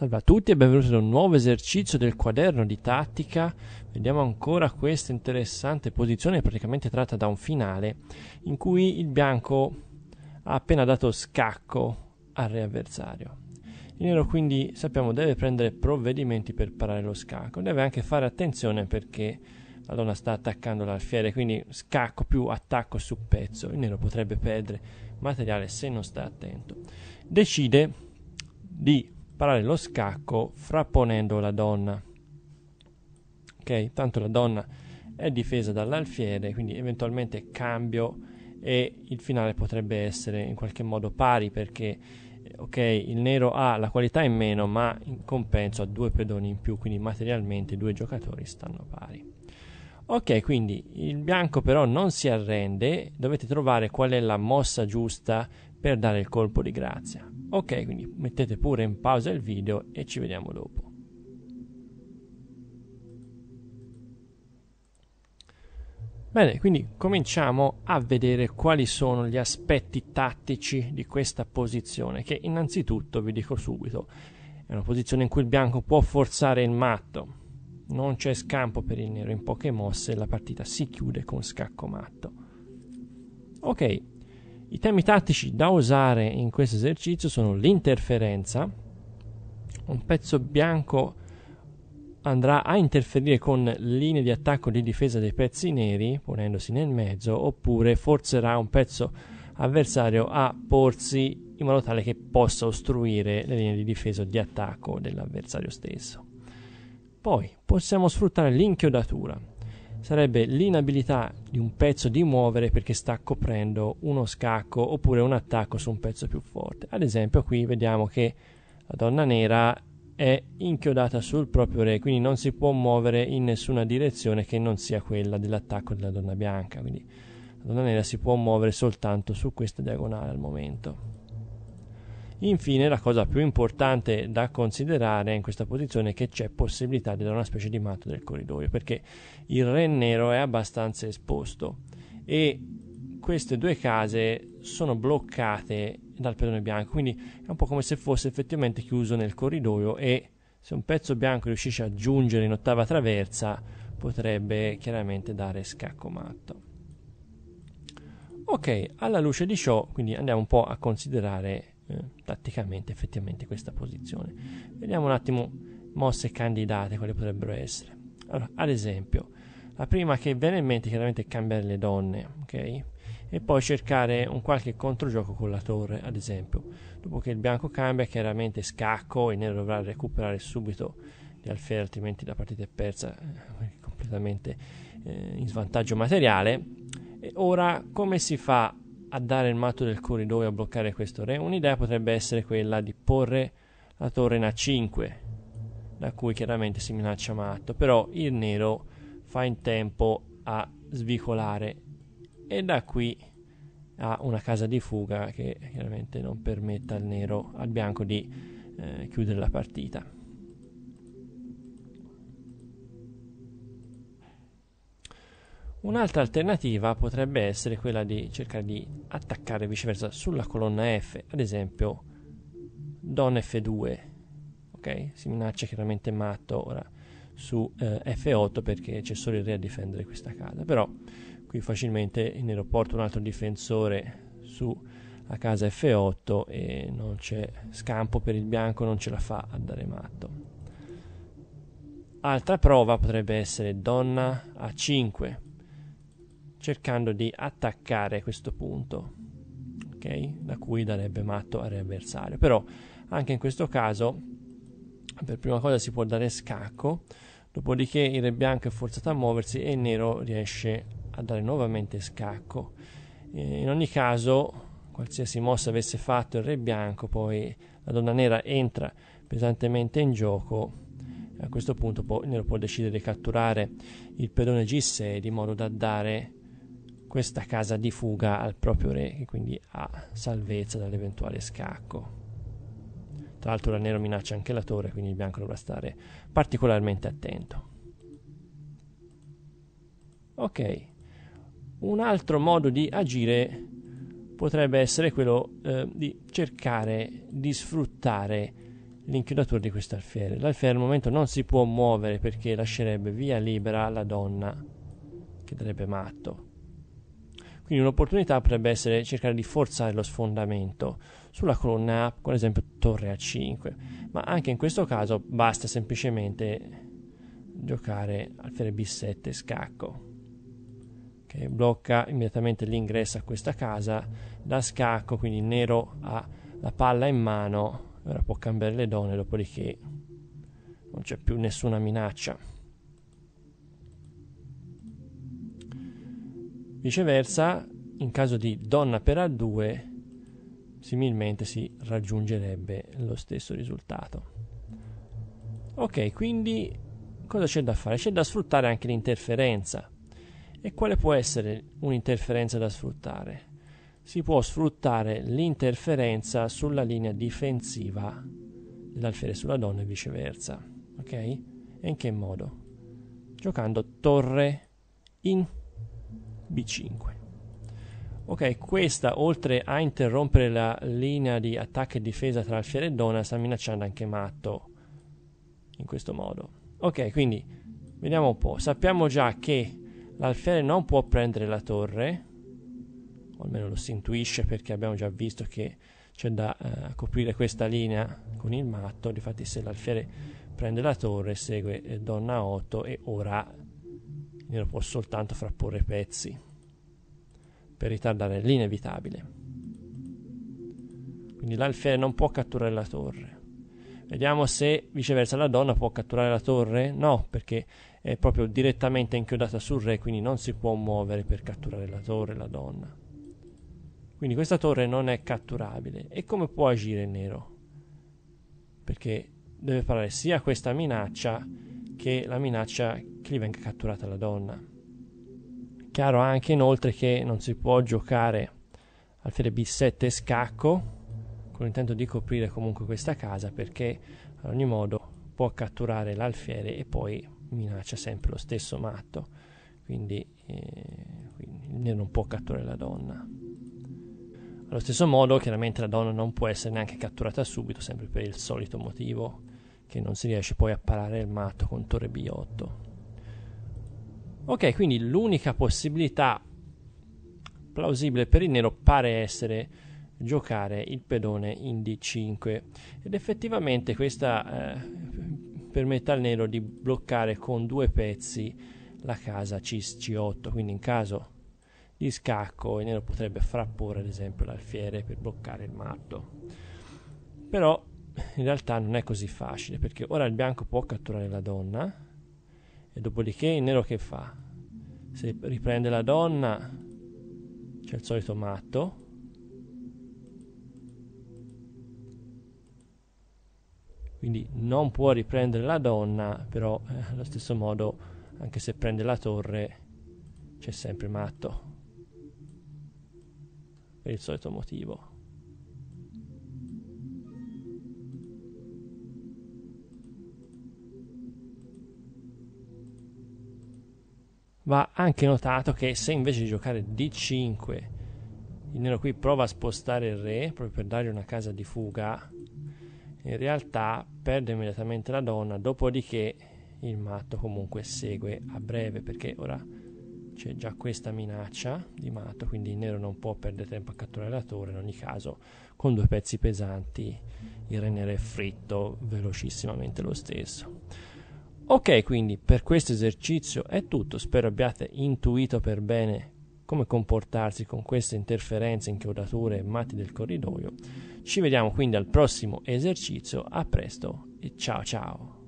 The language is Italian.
Salve a tutti e benvenuti ad un nuovo esercizio del quaderno di tattica. Vediamo ancora questa interessante posizione, praticamente tratta da un finale, in cui il bianco ha appena dato scacco al re avversario. Il nero quindi, sappiamo, deve prendere provvedimenti per parare lo scacco. Deve anche fare attenzione perché la donna sta attaccando l'alfiere, quindi scacco più attacco su pezzo. Il nero potrebbe perdere materiale se non sta attento. Decide di imparare lo scacco frapponendo la donna. Ok, tanto la donna è difesa dall'alfiere, quindi eventualmente cambio e il finale potrebbe essere in qualche modo pari perché ok, il nero ha la qualità in meno, ma in compenso ha due pedoni in più, quindi materialmente i due giocatori stanno pari. Ok, quindi il bianco però non si arrende, dovete trovare qual è la mossa giusta per dare il colpo di grazia. Ok, quindi mettete pure in pausa il video e ci vediamo dopo. Bene, quindi cominciamo a vedere quali sono gli aspetti tattici di questa posizione, che innanzitutto vi dico subito, è una posizione in cui il bianco può forzare il matto, non c'è scampo per il nero in poche mosse, e la partita si chiude con scacco matto. Ok, i temi tattici da usare in questo esercizio sono l'interferenza, un pezzo bianco andrà a interferire con linee di attacco e di difesa dei pezzi neri, ponendosi nel mezzo, oppure forzerà un pezzo avversario a porsi in modo tale che possa ostruire le linee di difesa o di attacco dell'avversario stesso. Poi possiamo sfruttare l'inchiodatura sarebbe l'inabilità di un pezzo di muovere perché sta coprendo uno scacco oppure un attacco su un pezzo più forte. Ad esempio qui vediamo che la donna nera è inchiodata sul proprio re, quindi non si può muovere in nessuna direzione che non sia quella dell'attacco della donna bianca, quindi la donna nera si può muovere soltanto su questa diagonale al momento. Infine, la cosa più importante da considerare in questa posizione è che c'è possibilità di dare una specie di matto del corridoio, perché il re nero è abbastanza esposto e queste due case sono bloccate dal pedone bianco, quindi è un po' come se fosse effettivamente chiuso nel corridoio e se un pezzo bianco riuscisce a giungere in ottava traversa potrebbe chiaramente dare scacco matto. Ok, alla luce di ciò, quindi andiamo un po' a considerare eh, tatticamente effettivamente questa posizione. Vediamo un attimo mosse candidate, quali potrebbero essere. Allora, ad esempio, la prima che viene in mente chiaramente è cambiare le donne, ok? E poi cercare un qualche controgioco con la torre, ad esempio. Dopo che il bianco cambia, chiaramente scacco, il nero dovrà recuperare subito gli alferi, altrimenti la partita è persa eh, completamente eh, in svantaggio materiale. E ora come si fa a dare il matto del corridoio a bloccare questo re, un'idea potrebbe essere quella di porre la torre in A5, da cui chiaramente si minaccia matto, però il nero fa in tempo a svicolare e da qui ha una casa di fuga che chiaramente non permette al nero, al bianco di eh, chiudere la partita. Un'altra alternativa potrebbe essere quella di cercare di attaccare viceversa sulla colonna F, ad esempio Don F2, ok? Si minaccia chiaramente matto ora su eh, F8 perché c'è solo il re a difendere questa casa, però qui facilmente in porta un altro difensore sulla casa F8 e non c'è scampo per il bianco, non ce la fa a dare matto. Altra prova potrebbe essere donna A5 cercando di attaccare questo punto, okay? da cui darebbe matto al re avversario. Però anche in questo caso, per prima cosa si può dare scacco, dopodiché il re bianco è forzato a muoversi e il nero riesce a dare nuovamente scacco. in ogni caso, qualsiasi mossa avesse fatto il re bianco, poi la donna nera entra pesantemente in gioco. A questo punto il nero può decidere di catturare il pedone G6 di modo da dare questa casa di fuga al proprio re e quindi a salvezza dall'eventuale scacco. Tra l'altro il nero minaccia anche la torre, quindi il bianco dovrà stare particolarmente attento. Ok, un altro modo di agire potrebbe essere quello eh, di cercare di sfruttare l'inchiodatura di questo alfiere. L'alfiere al momento non si può muovere perché lascerebbe via libera la donna che darebbe matto. Quindi un'opportunità potrebbe essere cercare di forzare lo sfondamento sulla colonna A, con esempio torre A5, ma anche in questo caso basta semplicemente giocare alfiere B7 scacco che blocca immediatamente l'ingresso a questa casa da scacco, quindi il nero ha la palla in mano, ora può cambiare le donne, dopodiché non c'è più nessuna minaccia. Viceversa, in caso di donna per A2, similmente si raggiungerebbe lo stesso risultato. Ok, quindi cosa c'è da fare? C'è da sfruttare anche l'interferenza. E quale può essere un'interferenza da sfruttare? Si può sfruttare l'interferenza sulla linea difensiva dell'alfiere sulla donna e viceversa. Ok? E in che modo? Giocando torre in B5. Ok, questa oltre a interrompere la linea di attacco e difesa tra alfiere e donna sta minacciando anche matto in questo modo. Ok, quindi vediamo un po'. Sappiamo già che l'alfiere non può prendere la torre, o almeno lo si intuisce perché abbiamo già visto che c'è da eh, coprire questa linea con il matto. Difatti se l'alfiere prende la torre segue eh, donna 8 e ora glielo può soltanto frapporre pezzi per ritardare l'inevitabile. Quindi l'alfiere non può catturare la torre. Vediamo se viceversa la donna può catturare la torre. No, perché è proprio direttamente inchiodata sul re, quindi non si può muovere per catturare la torre la donna. Quindi questa torre non è catturabile. E come può agire il nero? Perché deve parare sia questa minaccia che la minaccia che venga catturata la donna. Chiaro anche inoltre che non si può giocare alfiere b7 scacco con l'intento di coprire comunque questa casa perché ad ogni modo può catturare l'alfiere e poi minaccia sempre lo stesso matto quindi, eh, quindi non può catturare la donna allo stesso modo chiaramente la donna non può essere neanche catturata subito sempre per il solito motivo che non si riesce poi a parare il matto con torre b8 Ok, quindi l'unica possibilità plausibile per il nero pare essere giocare il pedone in d5 ed effettivamente questa eh, permette al nero di bloccare con due pezzi la casa c8 quindi in caso di scacco il nero potrebbe frapporre ad esempio l'alfiere per bloccare il matto però in realtà non è così facile perché ora il bianco può catturare la donna e dopodiché il nero che fa? Se riprende la donna, c'è il solito matto. Quindi non può riprendere la donna, però eh, allo stesso modo, anche se prende la torre, c'è sempre matto. Per il solito motivo. Va anche notato che se invece di giocare D5 il nero qui prova a spostare il re proprio per dargli una casa di fuga, in realtà perde immediatamente la donna, dopodiché il matto comunque segue a breve perché ora c'è già questa minaccia di matto, quindi il nero non può perdere tempo a catturare la torre, in ogni caso con due pezzi pesanti il re nero è fritto velocissimamente lo stesso. Ok, quindi per questo esercizio è tutto, spero abbiate intuito per bene come comportarsi con queste interferenze, inchiodature e matti del corridoio. Ci vediamo quindi al prossimo esercizio, a presto e ciao ciao!